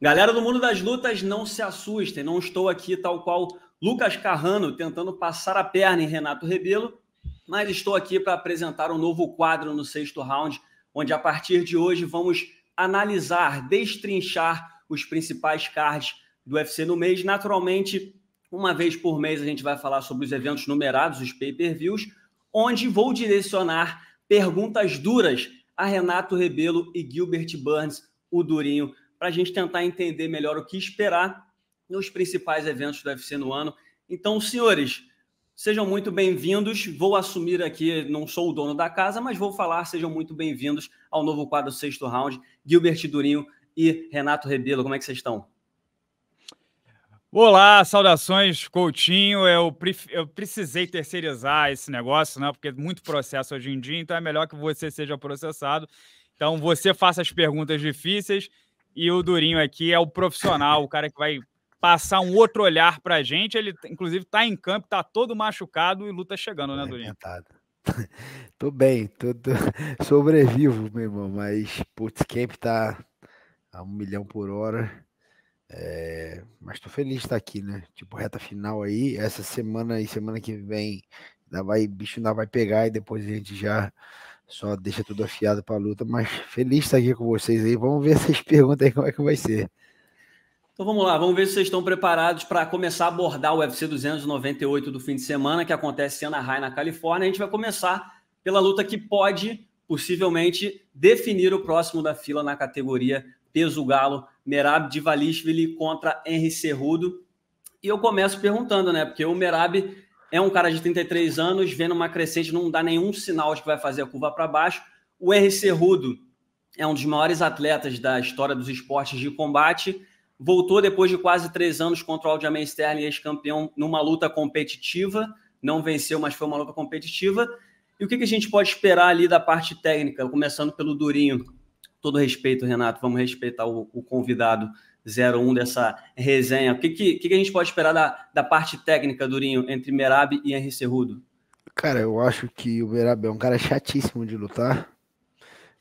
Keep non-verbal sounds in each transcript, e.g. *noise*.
Galera do mundo das lutas, não se assustem, não estou aqui tal qual Lucas Carrano tentando passar a perna em Renato Rebelo, mas estou aqui para apresentar um novo quadro no sexto round, onde a partir de hoje vamos analisar, destrinchar os principais cards do UFC no mês. Naturalmente, uma vez por mês a gente vai falar sobre os eventos numerados, os pay-per-views, onde vou direcionar perguntas duras a Renato Rebelo e Gilbert Burns, o Durinho para a gente tentar entender melhor o que esperar nos principais eventos do UFC no ano. Então, senhores, sejam muito bem-vindos. Vou assumir aqui, não sou o dono da casa, mas vou falar, sejam muito bem-vindos ao novo quadro Sexto Round. Gilbert Durinho e Renato Rebelo, como é que vocês estão? Olá, saudações, Coutinho. Eu, pre eu, precisei terceirizar esse negócio, né? Porque é muito processo hoje em dia, então é melhor que você seja processado. Então, você faça as perguntas difíceis e o Durinho aqui é o profissional, o cara que vai passar um outro olhar pra gente. Ele, inclusive, tá em campo, tá todo machucado e luta chegando, né, tá Durinho? É, *laughs* tô bem, tô, tô, *laughs* sobrevivo, meu irmão, mas Putz Camp tá a um milhão por hora. É, mas tô feliz de estar tá aqui, né? Tipo, reta final aí. Essa semana e semana que vem ainda vai, bicho ainda vai pegar e depois a gente já só deixa tudo afiado para a luta, mas feliz de estar aqui com vocês aí. Vamos ver essas *laughs* perguntas aí, como é que vai ser. Então vamos lá, vamos ver se vocês estão preparados para começar a abordar o UFC 298 do fim de semana, que acontece em Anaheim, na Califórnia. A gente vai começar pela luta que pode, possivelmente, definir o próximo da fila na categoria peso galo, Merab Divalishvili contra Henry Cerrudo. E eu começo perguntando, né? Porque o Merab é um cara de 33 anos, vendo uma crescente, não dá nenhum sinal de que vai fazer a curva para baixo. O RC Rudo é um dos maiores atletas da história dos esportes de combate. Voltou depois de quase três anos contra o Aljamain Sterling, ex-campeão, numa luta competitiva. Não venceu, mas foi uma luta competitiva. E o que, que a gente pode esperar ali da parte técnica, começando pelo Durinho? Todo respeito, Renato, vamos respeitar o, o convidado. 01 dessa resenha. O que, que, que a gente pode esperar da, da parte técnica, Durinho, entre Merab e Henry Cerrudo? Cara, eu acho que o Merab é um cara chatíssimo de lutar.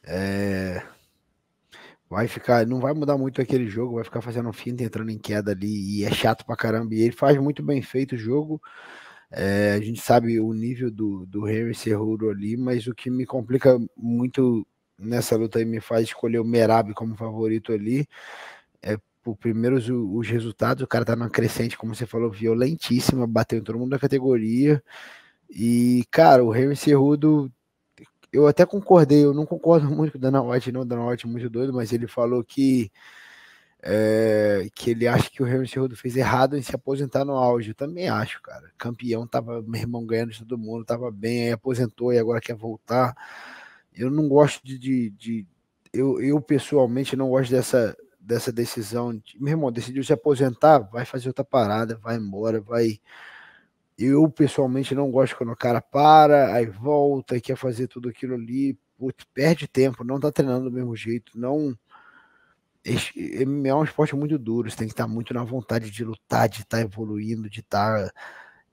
É... Vai ficar, não vai mudar muito aquele jogo, vai ficar fazendo finta, entrando em queda ali, e é chato pra caramba. E ele faz muito bem feito o jogo. É, a gente sabe o nível do, do Henry Cerrudo ali, mas o que me complica muito nessa luta aí, me faz escolher o Merab como favorito ali, é tipo, primeiros os resultados, o cara tá numa crescente, como você falou, violentíssima, bateu em todo mundo da categoria. E, cara, o Henry Cerrudo, eu até concordei, eu não concordo *laughs* muito com o Dana White, não, o Dana White é muito doido, mas ele falou que é, que ele acha que o Henry Cerrudo fez errado em se aposentar no auge. Eu também acho, cara. Campeão, tava, meu irmão, ganhando de todo mundo, tava bem, aí aposentou e agora quer voltar. Eu não gosto de, de, de eu, eu pessoalmente não gosto dessa dessa decisão de, meu irmão, decidiu se aposentar, vai fazer outra parada, vai embora, vai. Eu pessoalmente não gosto quando o cara para, aí volta e quer fazer tudo aquilo ali, putz, perde tempo, não tá treinando do mesmo jeito, não. MMA é um esporte muito duro, você tem que estar tá muito na vontade de lutar, de estar tá evoluindo, de estar tá,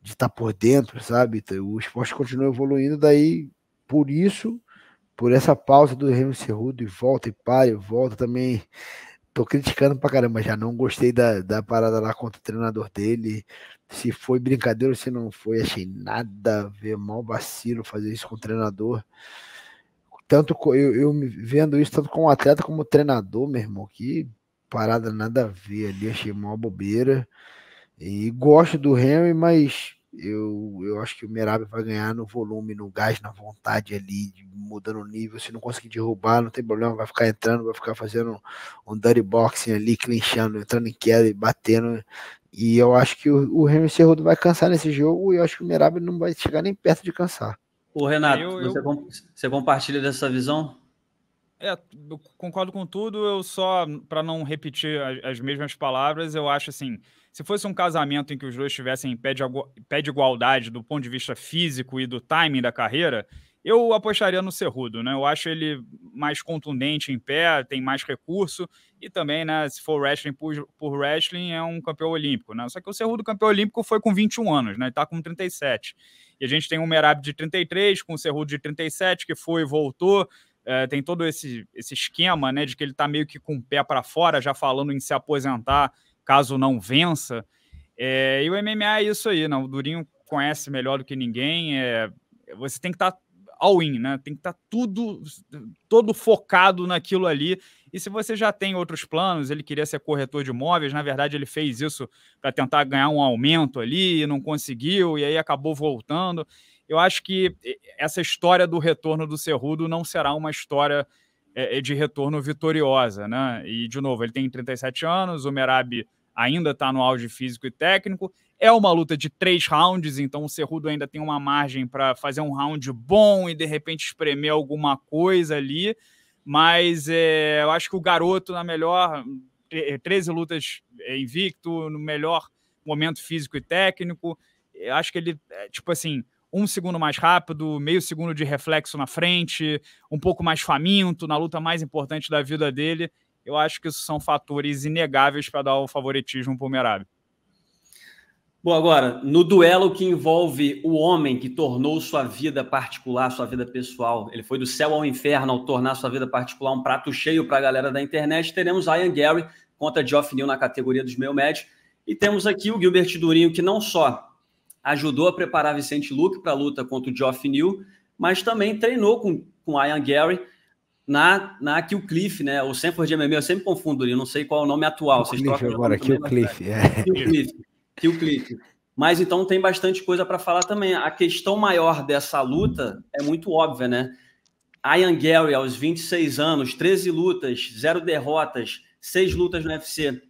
de estar por dentro, sabe? Então, o esporte continua evoluindo, daí por isso, por essa pausa do Remo Cerrudo e volta e para e volta também tô criticando pra caramba já. Não gostei da, da parada lá contra o treinador dele. Se foi brincadeira ou se não foi, achei nada a ver. Mal vacilo fazer isso com o treinador. Tanto eu, eu vendo isso tanto como atleta como treinador, meu irmão. Que parada nada a ver ali. Achei mal bobeira. E gosto do Henry, mas eu, eu acho que o Merab vai ganhar no volume, no gás, na vontade ali, de, mudando o nível. Se não conseguir derrubar, não tem problema, vai ficar entrando, vai ficar fazendo um, um dirty boxing ali, clinchando, entrando em queda e batendo. E eu acho que o, o Henry Cerrudo vai cansar nesse jogo e eu acho que o Merab não vai chegar nem perto de cansar. O Renato, eu, eu... Você, você compartilha dessa visão? É, eu concordo com tudo, eu só, para não repetir as, as mesmas palavras, eu acho assim, se fosse um casamento em que os dois estivessem em pé de, pé de igualdade do ponto de vista físico e do timing da carreira, eu apostaria no Cerrudo, né? Eu acho ele mais contundente em pé, tem mais recurso e também, né, se for wrestling por, por wrestling, é um campeão olímpico, né? Só que o Cerrudo campeão olímpico foi com 21 anos, né? Ele tá com 37. E a gente tem o Merab de 33 com o Cerrudo de 37 que foi e voltou. É, tem todo esse, esse esquema, né, de que ele tá meio que com o pé para fora, já falando em se aposentar caso não vença. É, e o MMA é isso aí, não. O Durinho conhece melhor do que ninguém. É, você tem que estar tá all-in, né? Tem que estar tá tudo, todo focado naquilo ali. E se você já tem outros planos, ele queria ser corretor de imóveis, na verdade ele fez isso para tentar ganhar um aumento ali, não conseguiu, e aí acabou voltando. Eu acho que essa história do retorno do Cerrudo não será uma história é, é de retorno vitoriosa, né? E, de novo, ele tem 37 anos, o Merabi ainda está no auge físico e técnico. É uma luta de três rounds, então o Cerrudo ainda tem uma margem para fazer um round bom e de repente espremer alguma coisa ali. Mas é, eu acho que o garoto, na melhor, 13 é, lutas é, invicto, no melhor momento físico e técnico. Eu acho que ele, é, tipo assim, um segundo mais rápido, meio segundo de reflexo na frente, um pouco mais faminto na luta mais importante da vida dele eu acho que isso são fatores inegáveis para dar o favoritismo para o Merab. Bom, agora, no duelo que envolve o homem que tornou sua vida particular, sua vida pessoal, ele foi do céu ao inferno ao tornar sua vida particular um prato cheio para a galera da internet, teremos Ian Gary contra Geoff Neal na categoria dos meio médio E temos aqui o Gilbert Durinho, que não só ajudou a preparar Vicente Luke para a luta contra o Geoff Neal, mas também treinou com, com Ian Gary na, na Cliff, né? O Sanford MMA, eu sempre confundo ali, não sei qual é o nome atual. Vocês Cliff trocam agora, Killcliff. É. Killcliff. Cliff. Mas então tem bastante coisa para falar também. A questão maior dessa luta é muito óbvia, né? Ian Gary, aos 26 anos, 13 lutas, zero derrotas, seis lutas no UFC,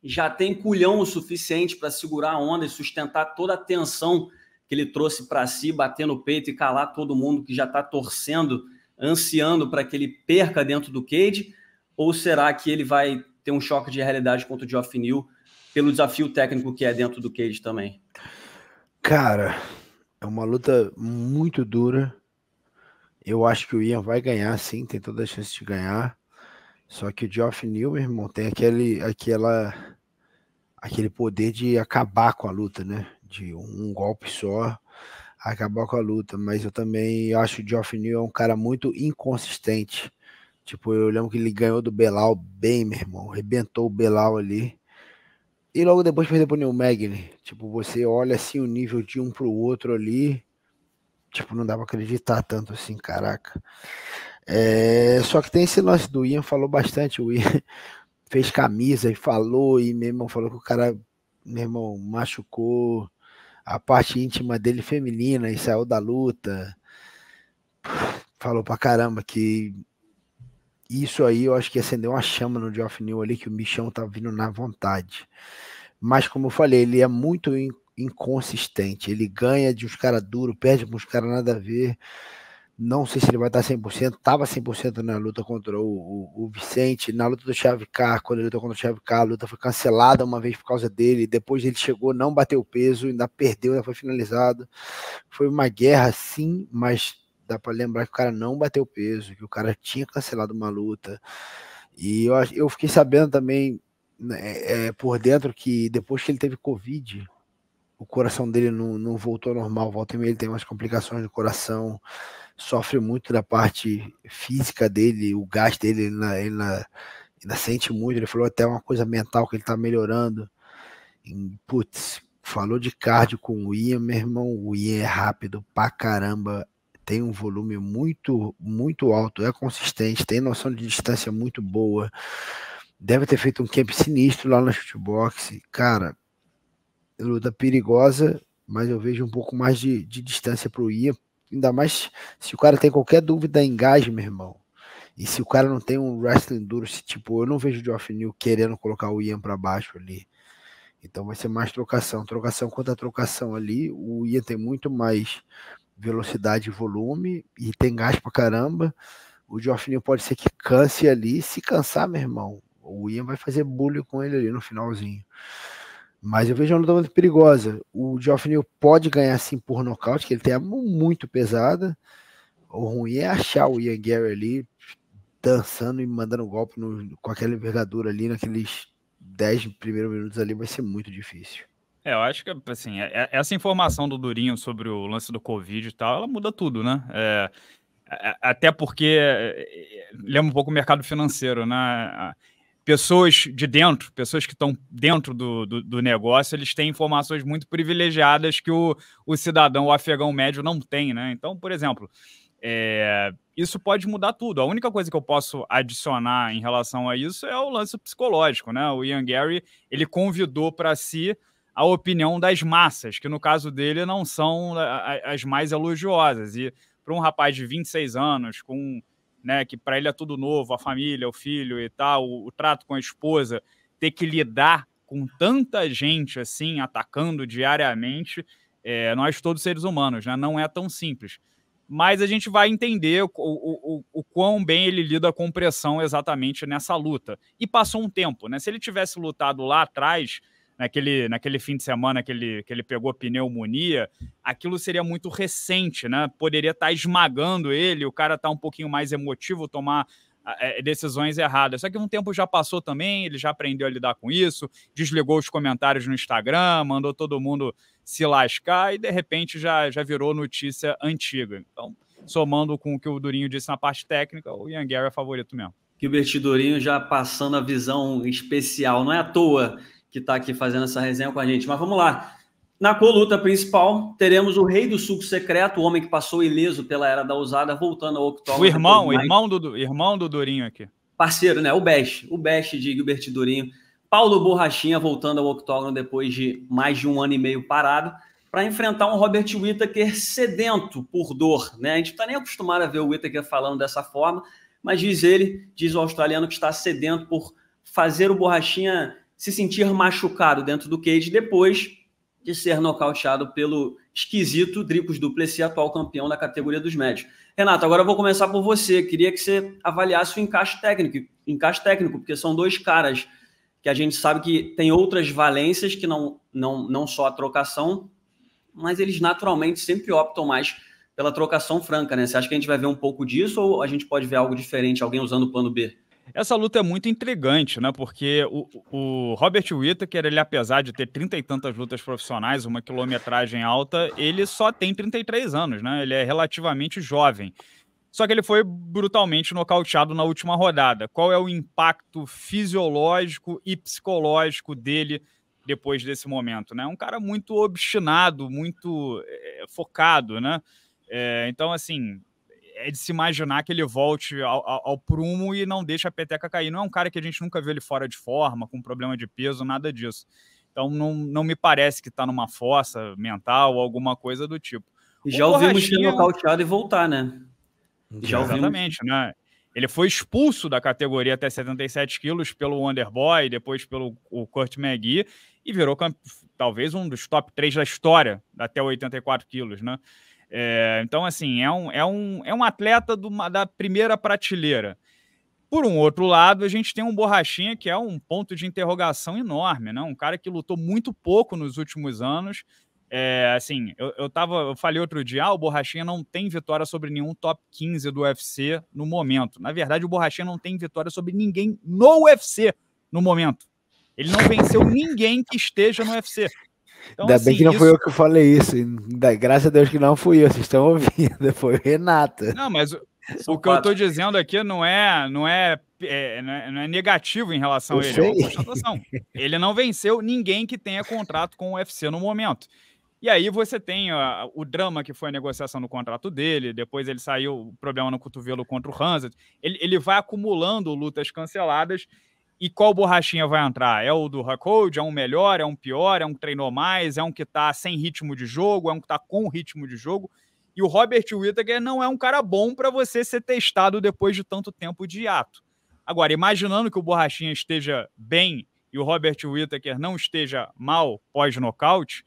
já tem culhão o suficiente para segurar a onda e sustentar toda a tensão que ele trouxe para si, bater no peito e calar todo mundo que já está torcendo ansiando para que ele perca dentro do Cade? Ou será que ele vai ter um choque de realidade contra o Geoff Neal pelo desafio técnico que é dentro do Cage também? Cara, é uma luta muito dura. Eu acho que o Ian vai ganhar, sim, tem toda a chance de ganhar. Só que o Geoff Neal, meu irmão, tem aquele, aquela, aquele poder de acabar com a luta, né? De um golpe só acabar com a luta, mas eu também acho que o Geoff New é um cara muito inconsistente. Tipo, eu lembro que ele ganhou do Belal bem, meu irmão, rebentou o Belal ali. E logo depois perdeu pro Neil Magny. Tipo, você olha assim o nível de um pro outro ali. Tipo, não dá pra acreditar tanto assim, caraca. É, só que tem esse lance do Ian, falou bastante. O Ian *laughs* fez camisa e falou, e meu irmão falou que o cara, meu irmão, machucou a parte íntima dele feminina e saiu da luta. Falou pra caramba que isso aí eu acho que acendeu uma chama no Geoff New ali, que o bichão tá vindo na vontade. Mas como eu falei, ele é muito inconsistente. Ele ganha de uns caras duros, perde com uns caras nada a ver. Não sei se ele vai estar 100%, estava 100% na luta contra o, o, o, Vicente, na luta do Chavecar, quando ele lutou contra o Chavecar, a luta foi cancelada uma vez por causa dele, depois ele chegou, não bateu o peso, ainda perdeu, ainda foi finalizado. Foi uma guerra, sim, mas dá para lembrar que o cara não bateu peso, que o cara tinha cancelado uma luta. E eu, eu fiquei sabendo também né, é, é, por dentro que depois que ele teve Covid, o coração dele não, não voltou ao normal. Volta e meia ele tem umas complicações do coração sofre muito da parte física dele, o gás dele, ele, ainda, ainda sente muito. Ele falou até uma coisa mental que ele tá melhorando. E, putz, falou de cardio com o Ian, meu irmão. O Ian é rápido pra caramba, tem um volume muito, muito alto, é consistente, tem noção de distância muito boa. Deve ter feito um camp sinistro lá na shootbox. Cara, luta perigosa, mas eu vejo um pouco mais de, de distância para o Ian ainda mais se o cara tem qualquer dúvida, engaje, meu irmão. E se o cara não tem um wrestling duro, se tipo, eu não vejo o Geoff New querendo colocar o Ian para baixo ali. Então vai ser mais trocação, trocação contra trocação ali. O Ian tem muito mais velocidade e volume e tem gás pra caramba. O Geoff New pode ser que canse ali. Se cansar, meu irmão, o Ian vai fazer bullying com ele ali no finalzinho. Mas eu vejo uma luta muito perigosa. O Geoff Neal pode ganhar sim por nocaute, que ele tem a mão muito pesada. O ruim é achar o Ian Gary ali dançando e mandando golpe no, com aquela envergadura ali naqueles 10 primeiros minutos ali vai ser muito difícil. É, eu acho que, assim, é, é, essa informação do Durinho sobre o lance do Covid e tal, ela muda tudo, né? É, até porque é, lembra um pouco o mercado financeiro, né? pessoas de dentro, pessoas que estão dentro do, do, do, negócio, eles têm informações muito privilegiadas que o, o cidadão o afegão médio não tem, né? Então, por exemplo, é, isso pode mudar tudo. A única coisa que eu posso adicionar em relação a isso é o lance psicológico, né? O Ian Gary, ele convidou para si a opinião das massas, que no caso dele não são as mais elogiosas. E para um rapaz de 26 anos, com né? Que para ele é tudo novo, a família, o filho e tal, o, o trato com a esposa, ter que lidar com tanta gente assim atacando diariamente, é, nós todos seres humanos, né? Não é tão simples. Mas a gente vai entender o, o, o, o quão bem ele lida com pressão exatamente nessa luta. E passou um tempo, né? Se ele tivesse lutado lá atrás, naquele, naquele fim de semana que ele, que ele pegou pneumonia, aquilo seria muito recente, né? Poderia estar tá esmagando ele, o cara tá um pouquinho mais emotivo, tomar ah, é, decisões erradas. Só que um tempo já passou também, ele já aprendeu a lidar com isso, desligou os comentários no Instagram, mandou todo mundo se lascar e de repente já, já virou notícia antiga. Então, somando com o que o Durinho disse na parte técnica, o Ian Gary é favorito mesmo. Gilbert Durinho já passando a visão especial, não é à toa que está aqui fazendo essa resenha com a gente. Mas vamos lá. Na coluta principal, teremos o rei do suco secreto, o homem que passou ileso pela era da ousada, voltando ao octógono. O irmão, o irmão do, irmão do Durinho aqui. Parceiro, né? O Best, o Best de Gilbert Durinho. Paulo Borrachinha voltando ao octógono depois de mais de um ano e meio parado, para enfrentar um Robert Whittaker sedento por dor, né? A gente não está nem acostumado a ver o Whittaker falando dessa forma, mas diz ele, diz o australiano que está sedento por fazer o Borrachinha se sentir machucado dentro do cage depois de ser nocauteado pelo esquisito Dricos Duplessis, atual campeão da categoria dos médios. Renato, agora eu vou começar por você. Queria que você avaliasse o encaixe técnico, encaixe técnico, porque são dois caras que a gente sabe que tem outras valências que não, não, não só a trocação, mas eles naturalmente sempre optam mais pela trocação franca, né? Você acha que a gente vai ver um pouco disso ou a gente pode ver algo diferente, alguém usando o plano B? Essa luta é muito intrigante, né? Porque o, o Robert Whittaker, ele apesar de ter trinta e tantas lutas profissionais, uma quilometragem alta, ele só tem 33 anos, né? Ele é relativamente jovem. Só que ele foi brutalmente nocauteado na última rodada. Qual é o impacto fisiológico e psicológico dele depois desse momento, né? Um cara muito obstinado, muito é, focado, né? É, então, assim, é de se imaginar que ele volte ao, ao, ao, prumo e não deixa a peteca cair. Não é um cara que a gente nunca viu ele fora de forma, com problema de peso, nada disso. Então não, não me parece que está numa força mental ou alguma coisa do tipo. E já o ouvimos ser nocauteado e voltar, né? Já Exatamente, ouvimos. né? Ele foi expulso da categoria até 77 quilos pelo Wonderboy, depois pelo o Kurt McGee, e virou talvez um dos top 3 da história, até 84 quilos, né? É, então, assim, é um, é um, é um atleta do, da primeira prateleira. Por um outro lado, a gente tem um Borrachinha que é um ponto de interrogação enorme, né? Um cara que lutou muito pouco nos últimos anos. É, assim, eu, eu, tava, eu falei outro dia, ah, o Borrachinha não tem vitória sobre nenhum top 15 do UFC no momento. Na verdade, o Borrachinha não tem vitória sobre ninguém no UFC no momento. Ele não venceu ninguém que esteja no UFC. Então, Ainda assim, bem que não isso... fui eu que falei isso. Graças a Deus que não fui eu, vocês estão ouvindo, *laughs* foi o Renata. Não, mas o que quatro. eu estou dizendo aqui não é, não é, é, é, não é negativo em relação eu a ele. É Ele não venceu ninguém que tenha contrato com o UFC no momento. E aí você tem a, o drama que foi a negociação do contrato dele, depois ele saiu, o problema no cotovelo contra o Hansen. Ele, ele vai acumulando lutas canceladas e qual borrachinha vai entrar? É o do Hacold? É um melhor? É um pior? É um que treinou mais? É um que tá sem ritmo de jogo? É um que tá com ritmo de jogo? E o Robert Whittaker não é um cara bom para você ser testado depois de tanto tempo de hiato. Agora, imaginando que o Borrachinha esteja bem e o Robert Whittaker não esteja mal pós-nocaute,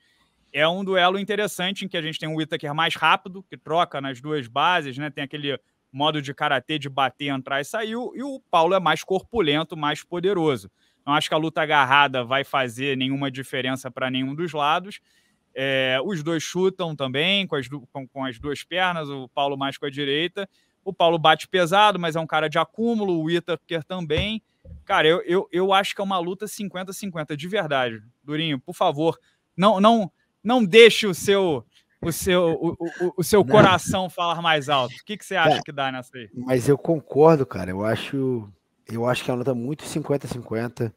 é um duelo interessante em que a gente tem um Whittaker mais rápido, que troca nas duas bases, né? Tem aquele modo de karatê de bater, entrar e sair, e o Paulo é mais corpulento, mais poderoso. Não acho que a luta agarrada vai fazer nenhuma diferença para nenhum dos lados. É, os dois chutam também com as, com, com as duas pernas, o Paulo mais com a direita. O Paulo bate pesado, mas é um cara de acúmulo, o Itaker também. Cara, eu, eu, eu acho que é uma luta 50-50, de verdade. Durinho, por favor, não não não deixe o seu o seu, o, o, o seu coração falar mais alto. O que, que você acha é, que dá nessa aí? Mas eu concordo, cara. Eu acho, eu acho que é uma luta muito 50-50.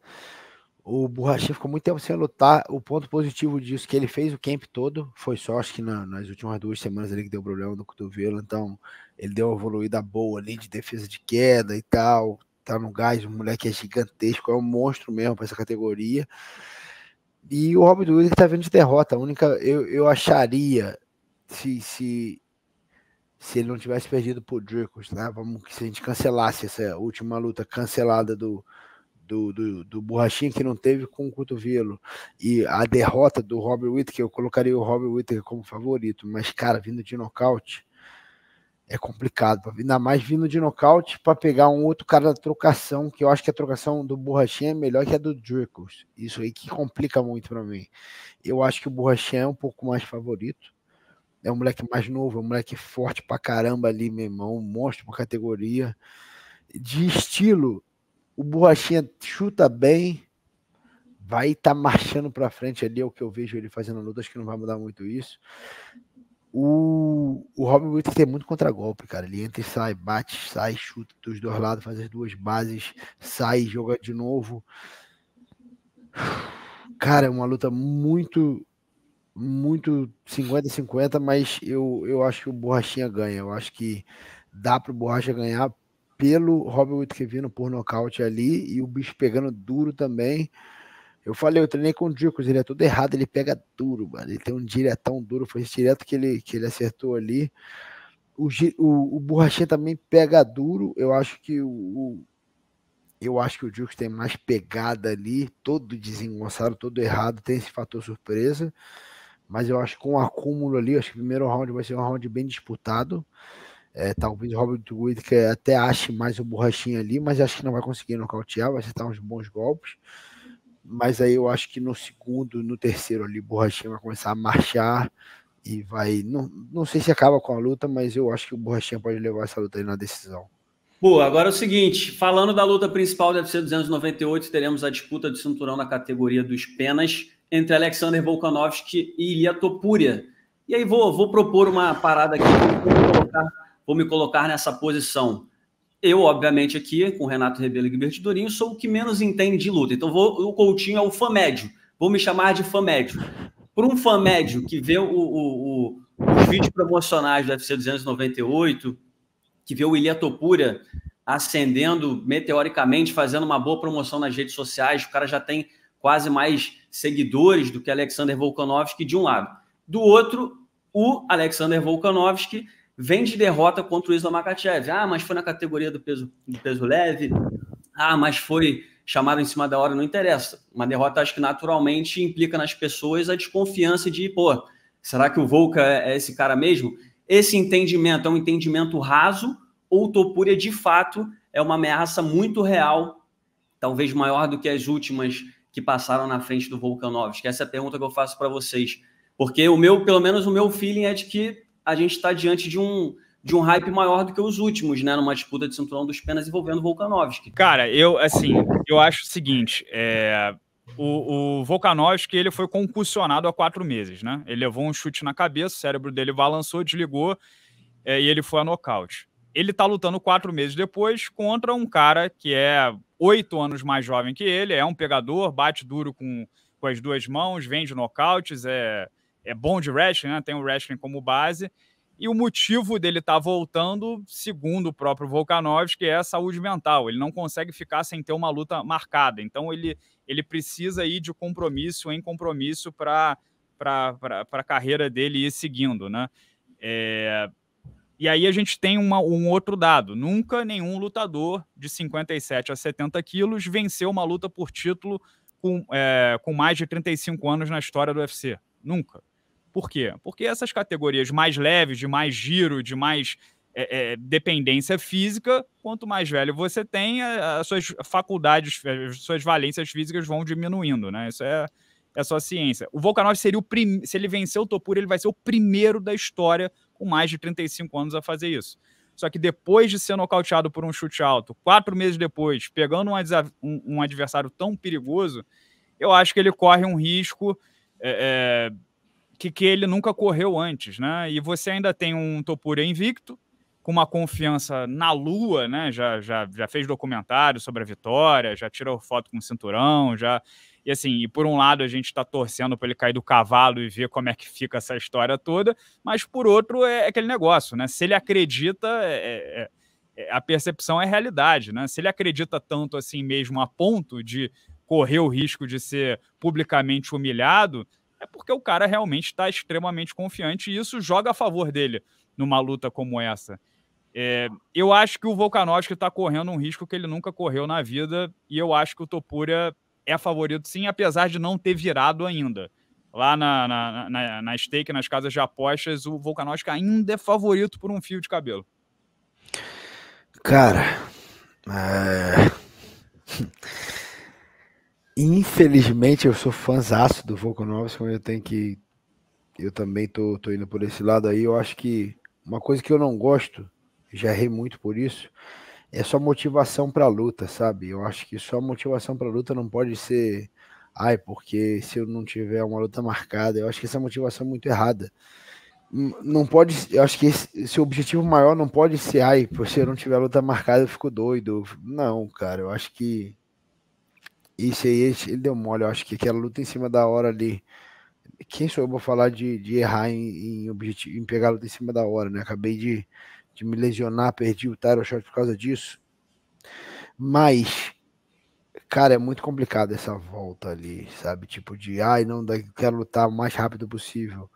O Borrachinho ficou muito tempo sem lutar. O ponto positivo disso é que ele fez o camp todo. Foi só, acho que na, nas últimas duas semanas ali que deu problema no cotovelo. Então, ele deu uma evoluída boa ali de defesa de queda e tal. Tá no gás. O moleque é gigantesco. É um monstro mesmo para essa categoria. E o Robert Woods está vindo de derrota. A única, eu, eu acharia, se, se, se ele não tivesse perdido por Dricos, né? Vamos que se a gente cancelasse essa última luta cancelada do, do, do, do Borrachinha que não teve com o cotovelo e a derrota do Robert Whittaker, eu colocaria o Robert Whittaker como favorito, mas cara, vindo de nocaute, é complicado, ainda mais vindo de nocaute para pegar um outro cara da trocação, que eu acho que a trocação do Borrachinha é melhor que a do Dricos. Isso aí que complica muito para mim. Eu acho que o Borrachinha é um pouco mais favorito. É um moleque mais novo, é um moleque forte pra caramba ali, meu irmão, um monstro pra categoria. De estilo, o Borrachinha chuta bem, vai estar tá marchando para frente ali, é o que eu vejo ele fazendo a luta, acho que não vai mudar muito isso. O, o Robin Williams é muito contragolpe, cara. Ele entra e sai, bate, sai, chuta dos dois lados, faz as duas bases, sai, joga de novo. Cara, é uma luta muito, muito 50-50, mas eu, eu acho que o Borrachinha ganha. Eu acho que dá para o Borracha ganhar pelo Robin que vindo por nocaute ali e o bicho pegando duro também. Eu falei, eu treinei com o Dico, ele é todo errado, ele pega duro, mano. Ele tem um diretão duro, foi esse direto que ele, que ele acertou ali. O, o, o Borrachinha também pega duro. Eu acho que o, o eu acho que o Dico tem mais pegada ali, todo desengonçado, todo errado, tem esse fator surpresa. Mas eu acho que com o acúmulo ali, acho que o primeiro round vai ser um round bem disputado. É, talvez o Robert que até ache mais o borrachinha ali, mas acho que não vai conseguir nocautear, vai acertar uns bons golpes mas aí eu acho que no segundo, no terceiro ali, Borrachinha vai começar a marchar e vai. Não, não sei se acaba com a luta, mas eu acho que o Borrachinha pode levar essa luta aí na decisão. Pô, agora é o seguinte: falando da luta principal da UFC 298, teremos a disputa de cinturão na categoria dos penas entre Alexander Volkanovski e Ilya Topuria. E aí vou, vou propor uma parada aqui, vou me colocar, vou me colocar nessa posição. Eu, obviamente, aqui, com Renato Rebelo e Gilberto Durinho, sou o que menos entende de luta. Então, vou, o Coutinho é o fã médio. Vou me chamar de fã médio. Para um fã médio que vê o, o, o, os vídeos promocionais do UFC 298, que vê o Ilha Topura ascendendo meteoricamente, fazendo uma boa promoção nas redes sociais, o cara já tem quase mais seguidores do que Alexander Volkanovski de um lado. Do outro, o Alexander Volkanovski vem de derrota contra o Islam Makachev. Ah, mas foi na categoria do peso, do peso leve. Ah, mas foi chamado em cima da hora, não interessa. Uma derrota, acho que naturalmente implica nas pessoas a desconfiança de, pô, será que o Volca é, é esse cara mesmo? Esse entendimento é um entendimento raso ou o Topuria, de fato, é uma ameaça muito real, talvez maior do que as últimas que passaram na frente do Volkanovski? Essa é a pergunta que eu faço para vocês. Porque o meu, pelo menos o meu feeling é de que a gente está diante de um de um hype maior do que os últimos, né? Numa disputa de cinturão dos penas envolvendo Volkanovski. Cara, eu assim, eu acho o seguinte, é, o, o Volkanovski ele foi concussionado há quatro meses, né? Ele levou um chute na cabeça, o cérebro dele balançou, desligou é, e ele foi a nocaute. Ele tá lutando quatro meses depois contra um cara que é oito anos mais jovem que ele, é um pegador, bate duro com, com as duas mãos, vende nocautes, é é bom de wrestling, né? tem o wrestling como base, e o motivo dele estar tá voltando, segundo o próprio Volkanovski, é a saúde mental. Ele não consegue ficar sem ter uma luta marcada. Então ele, ele precisa ir de compromisso em compromisso para a carreira dele ir seguindo, né? É... E aí a gente tem uma, um outro dado. Nunca nenhum lutador de 57 a 70 quilos venceu uma luta por título com, é, com mais de 35 anos na história do UFC. Nunca. Por quê? Porque essas categorias mais leves, de mais giro, de mais é, é, dependência física, quanto mais velho você tem, as suas faculdades, é, as suas valências físicas vão diminuindo, né? Isso é, é só ciência. O Volkanov seria o primeiro, se ele vencer o Topura, ele vai ser o primeiro da história com mais de 35 anos a fazer isso. Só que depois de ser nocauteado por um chute alto, quatro meses depois, pegando um, um adversário tão perigoso, eu acho que ele corre um risco é, é, que, que ele nunca correu antes, né? E você ainda tem um Topura invicto, com uma confiança na lua, né? Já, já, já fez documentário sobre a vitória, já tirou foto com o cinturão, já... E assim, e por um lado a gente está torcendo para ele cair do cavalo e ver como é que fica essa história toda, mas por outro é, é aquele negócio, né? Se ele acredita, é, é, é, é a percepção é realidade, né? Se ele acredita tanto assim mesmo a ponto de correr o risco de ser publicamente humilhado, é porque o cara realmente está extremamente confiante e isso joga a favor dele numa luta como essa. É, eu acho que o Volkanovski está correndo um risco que ele nunca correu na vida e eu acho que o Topuria é favorito sim, apesar de não ter virado ainda. Lá na, na, na, na stake, nas casas de apostas, o Volkanovski ainda é favorito por um fio de cabelo. Cara, é... Infelizmente, eu sou fãzaço do Volkanovski, mas eu tenho que. Eu também tô, tô indo por esse lado aí. Eu acho que uma coisa que eu não gosto, já errei muito por isso, é só motivação para luta, sabe? Eu acho que só motivação para luta não pode ser. Ai, porque se eu não tiver uma luta marcada, eu acho que essa motivação é muito errada. Hum, não pode. Eu acho que esse, seu objetivo maior não pode ser, ai, se eu não tiver luta marcada, eu fico doido. Não, cara, eu acho que isso aí, ele deu mole, eu acho que aquela luta em cima da hora ali. Quem sou eu pra falar de, de errar em, em, objetivo, em pegar a luta em cima da hora, né? Acabei de, de me lesionar, perdi o title shot por causa disso. Mas, cara, é muito complicado essa volta ali, sabe? Tipo de, ai, não, quero lutar o mais rápido possível.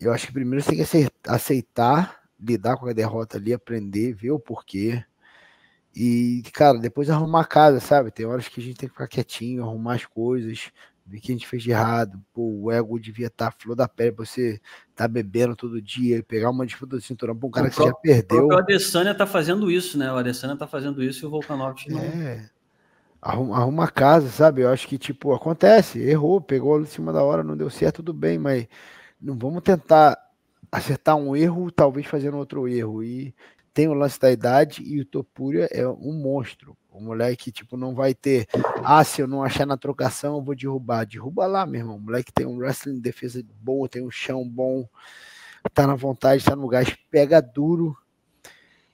Eu acho que primeiro você tem que aceitar, lidar com a derrota ali, aprender, ver o porquê e, cara, depois arrumar a casa, sabe? Tem horas que a gente tem que ficar quietinho, arrumar as coisas, ver o que a gente fez de errado. Pô, o ego devia estar tá flor da pele, você tá bebendo todo dia, pegar uma disputa de cinturão pra um cara o que já perdeu. O Adesanya tá fazendo isso, né? O Adesanya tá fazendo isso e o Volkanovski não. É. Arruma, arruma a casa, sabe? Eu acho que, tipo, acontece, errou, pegou em cima da hora, não deu certo, tudo bem, mas não vamos tentar acertar um erro, talvez fazendo outro erro. E tem o lance da idade e o Topuria é um monstro. O moleque, tipo, não vai ter. Ah, se eu não achar na trocação, eu vou derrubar. Derruba lá, meu irmão. O moleque tem um wrestling de defesa boa, tem um chão bom, tá na vontade, tá no gás, pega duro.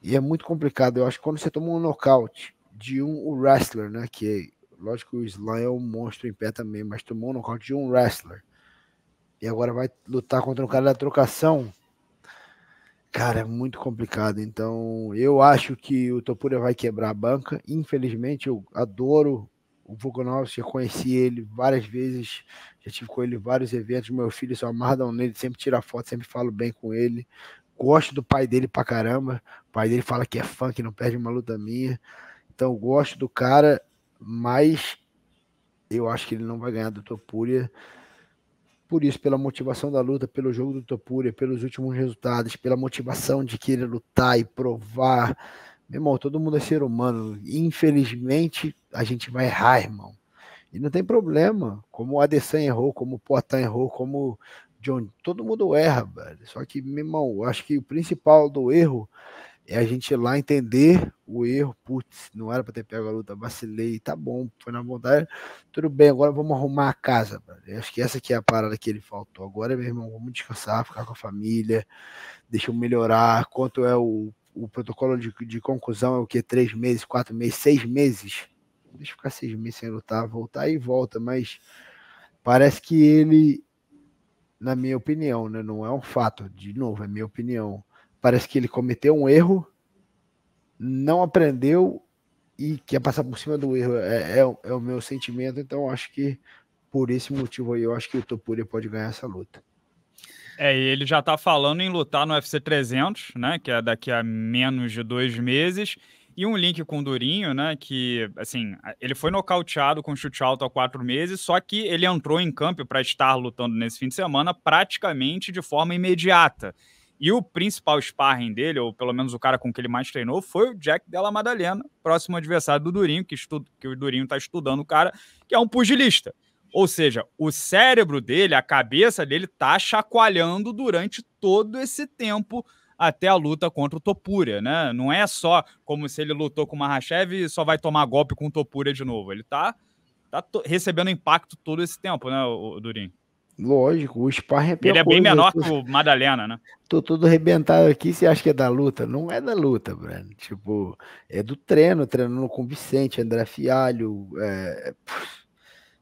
E é muito complicado. Eu acho que quando você toma um nocaute de um wrestler, né? Que é, lógico o Slam é um monstro em pé também, mas tomou um nocaute de um wrestler. E agora vai lutar contra um cara da trocação Cara, é muito complicado. Então, eu acho que o Topura vai quebrar a banca. Infelizmente, eu adoro o Vukonovski, Já conheci ele várias vezes, já tive com ele vários eventos. Meu filho só amarram nele, sempre tira foto, sempre falo bem com ele. Gosto do pai dele pra caramba. O pai dele fala que é fã, que não perde uma luta minha. Então, gosto do cara, mas eu acho que ele não vai ganhar do Topuria. Por isso, pela motivação da luta, pelo jogo do Topuria, pelos últimos resultados, pela motivação de querer lutar e provar. Meu irmão, todo mundo é ser humano. Infelizmente, a gente vai errar, irmão. E não tem problema. Como o Adesan errou, como o Poitin errou, como John, todo mundo erra, velho. Só que, meu irmão, eu acho que o principal do erro é a gente ir lá entender o erro, putz, não era para ter pego a luta, vacilei, tá bom, foi na vontade, tudo bem, agora vamos arrumar a casa, brother. acho que essa aqui é a parada que ele faltou, agora, meu irmão, vamos descansar, ficar com a família, deixa eu melhorar, quanto é o, o protocolo de, de conclusão, é o que, três meses, quatro meses, seis meses, deixa eu ficar seis meses sem lutar, voltar e volta, mas parece que ele, na minha opinião, né, não é um fato, de novo, é minha opinião, Parece que ele cometeu um erro, não aprendeu e quer passar por cima do erro. É, é, é o meu sentimento, então acho que por esse motivo aí eu acho que o Topuria pode ganhar essa luta. É, ele já tá falando em lutar no UFC 300, né, que é daqui a menos de dois meses, e um link com o Durinho, né, que, assim, ele foi nocauteado com chute alto há quatro meses, só que ele entrou em campo para estar lutando nesse fim de semana praticamente de forma imediata. E o principal sparring dele, ou pelo menos o cara com que ele mais treinou, foi o Jack Della Madalena, próximo adversário do Durinho, que, estu... que o Durinho está estudando o cara, que é um pugilista. Ou seja, o cérebro dele, a cabeça dele, tá chacoalhando durante todo esse tempo até a luta contra o Topuria, né? Não é só como se ele lutou com o Mahashev e só vai tomar golpe com o Topuria de novo. Ele tá, tá recebendo impacto todo esse tempo, né, o Durinho? Lógico, o Sparring é pior Ele é bem coisa, menor que o Madalena, né? Tô todo arrebentado aqui, você acha que é da luta? Não é da luta, Breno. Tipo, é do treino, treinando com Vicente, André Fialho. É...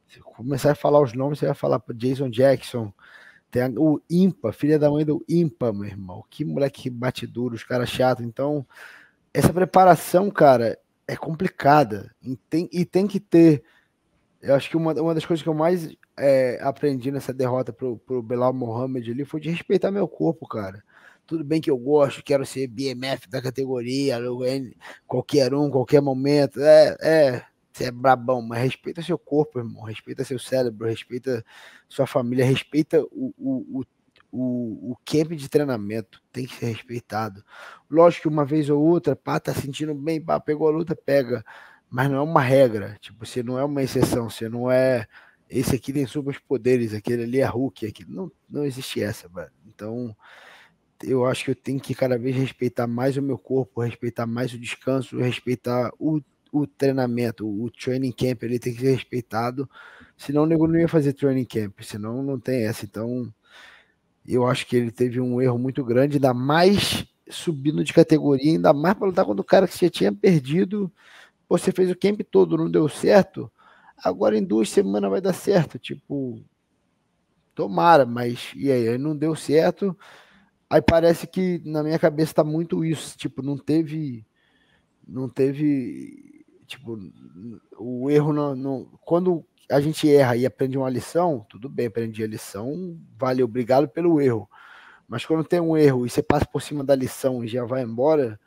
Se começar a falar os nomes, você vai falar para Jason Jackson. Tem o Impa, filha da mãe do Impa, meu irmão. Que moleque bate duro, os caras chato. Então, essa preparação, cara, é complicada. E tem, e tem que ter eu acho que uma, uma das coisas que eu mais é, aprendi nessa derrota pro, pro Belal Mohamed ali foi de respeitar meu corpo, cara. Tudo bem que eu gosto, quero ser BMF da categoria, qualquer um, qualquer momento. É, é, você é brabão, mas respeita seu corpo, irmão. Respeita seu cérebro, respeita sua família, respeita o, o, o o, o camp de treinamento tem que ser respeitado. Lógico que uma vez ou outra, pá, tá sentindo bem, pá, pegou a luta, pega mas não é uma regra. Tipo, você não é uma exceção, você não é. Esse aqui tem super poderes aquele ali é Hulk, aquele. Não, não existe essa, mano. Então, eu acho que eu tenho que cada vez respeitar mais o meu corpo, respeitar mais o descanso, respeitar o, o treinamento, o training camp, ele tem que ser respeitado. Senão o nego não ia fazer training camp, senão não tem essa. Então, eu acho que ele teve um erro muito grande, ainda mais subindo de categoria, ainda mais para lutar quando o cara que já tinha perdido você fez o camp todo, não deu certo. Agora em duas semanas vai dar certo. Tipo, tomara, mas e aí? Aí não deu certo. Aí parece que na minha cabeça tá muito isso. Tipo, não teve. Não teve. Tipo, o erro não, não. Quando a gente erra e aprende uma lição, tudo bem, aprendi a lição, valeu, obrigado pelo erro. Mas quando tem um erro e você passa por cima da lição e já vai embora,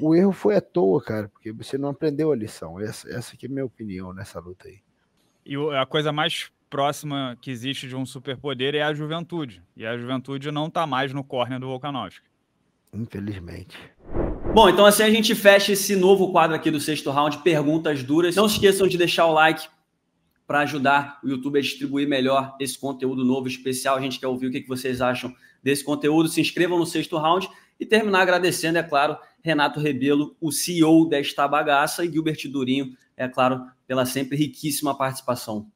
o erro foi à toa, cara, porque você não aprendeu a lição. Essa, essa que é a minha opinião nessa luta aí. E a coisa mais próxima que existe de um superpoder é a juventude. E a juventude não tá mais no córner do Volkanovski. Infelizmente. Bom, então assim a gente fecha esse novo quadro aqui do sexto round, perguntas duras. Não se esqueçam de deixar o like para ajudar o YouTube a distribuir melhor esse conteúdo novo, especial. A gente quer ouvir o que vocês acham desse conteúdo. Se inscrevam no sexto round e terminar agradecendo, é claro, Renato Rebelo, o CEO desta bagaça, e Gilbert Durinho, é claro, pela sempre riquíssima participação.